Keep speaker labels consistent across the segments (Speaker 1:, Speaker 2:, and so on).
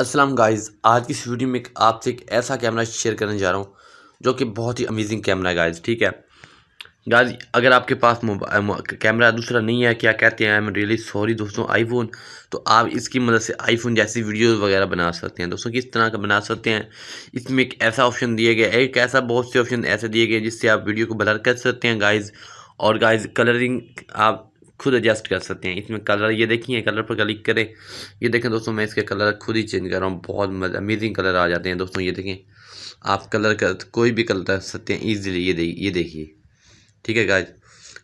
Speaker 1: Aslam guys आज की इस वीडियो में आपसे एक ऐसा कैमरा शेयर करने जा रहा हूँ जो कि बहुत ही अमेजिंग कैमरा है गाइस ठीक है गाइस अगर आपके पास कैमरा दूसरा नहीं है क्या कहते हैं आई एम रियली सॉरी दोस्तों आईफोन तो आप इसकी मदद से आईफोन जैसी वीडियोस वगैरह बना सकते हैं दोस्तों किस तरह का बना सकते हैं इसमें एक ऐसा ऑप्शन दिया गया है एक ऐसा बहुत से ऑप्शन ऐसे दिए गए जिससे आप वीडियो को ब्लर कर सकते हैं गाइज़ और गाइज कलरिंग आप खुद एडजस्ट कर सकते हैं इसमें कलर ये देखिए कलर पर क्लिक करें ये देखें दोस्तों मैं इसके कलर खुद ही चेंज कर रहा हूँ बहुत अमेजिंग कलर आ जाते हैं दोस्तों ये देखें आप कलर कर कोई भी कलर कर सकते हैं ईजिली ये देखिए ये देखिए ठीक है गाज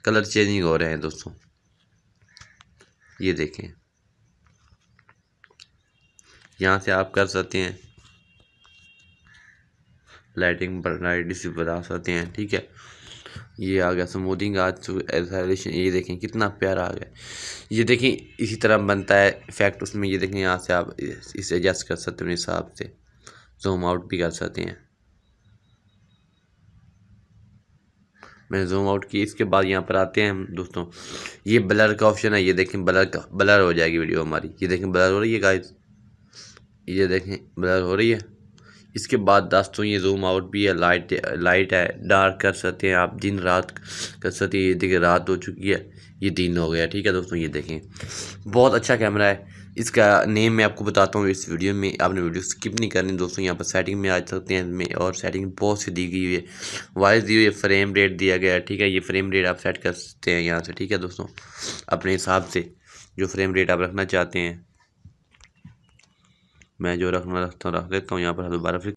Speaker 1: कलर चेंजिंग हो रहे हैं दोस्तों ये देखें यहाँ से आप कर सकते हैं लाइटिंग लाइट इसी सकते हैं ठीक है ये आ गया स्मूदिंग आज एसोलेशन ये देखें कितना प्यारा आ गया ये देखें इसी तरह बनता है इफेक्ट उसमें ये देखें यहाँ से आप इसे एडजस्ट कर सकते हैं हिसाब से जूम आउट भी कर सकते हैं मैंने जूम आउट की इसके बाद यहाँ पर आते हैं हम दोस्तों ये ब्लर का ऑप्शन है ये देखें ब्लर का ब्लर हो जाएगी वीडियो हमारी ये देखें ब्लर हो रही है गाइस ये देखें ब्लर हो रही है इसके बाद दोस्तों ये जूम आउट भी है लाइट लाइट है डार्क कर सकते हैं आप दिन रात कर सकते हैं ये देखिए रात हो चुकी है ये दिन हो गया ठीक है दोस्तों ये देखें बहुत अच्छा कैमरा है इसका नेम मैं आपको बताता हूँ इस वीडियो में आपने वीडियो स्किप नहीं करनी दोस्तों यहाँ पर सेटिंग में आ सकते हैं इसमें और सेटिंग बहुत सी दी गई है वॉइस दी हुई है फ्रेम रेट दिया गया है ठीक है ये फ्रेम रेट आप सेट कर सकते हैं यहाँ से ठीक है दोस्तों अपने हिसाब से जो फ्रेम रेट आप रखना चाहते हैं मैं जो रखना रखता हूँ रख लेता हूँ यहाँ पर हमें बर्फ़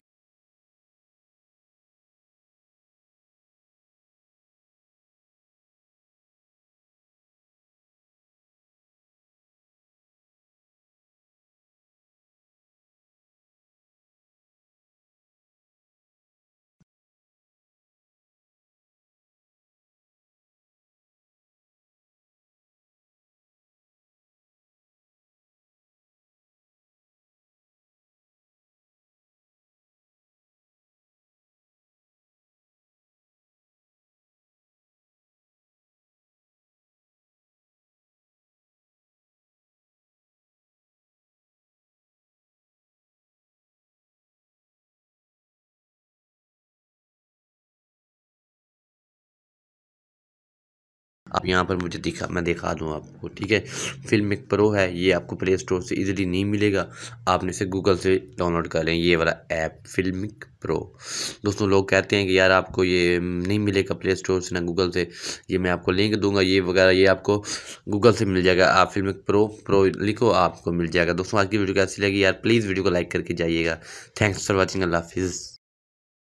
Speaker 1: आप यहाँ पर मुझे दिखा मैं दिखा दूँ आपको ठीक है फिल्म प्रो है ये आपको प्ले स्टोर से इजीली नहीं मिलेगा आपने इसे गूगल से डाउनलोड कर लें ये वाला ऐप फिल्मिक प्रो दोस्तों लोग कहते हैं कि यार आपको ये नहीं मिलेगा प्ले स्टोर से ना गूगल से ये मैं आपको लिंक दूंगा ये वगैरह ये आपको गूगल से मिल जाएगा आप फिल्म प्रो प्रो लिखो आपको मिल जाएगा दोस्तों आज की वीडियो कैसी लगी यार प्लीज़ वीडियो को लाइक करके जाइएगा थैंक्स फॉर वॉचिंग अल्लाह हाफिज़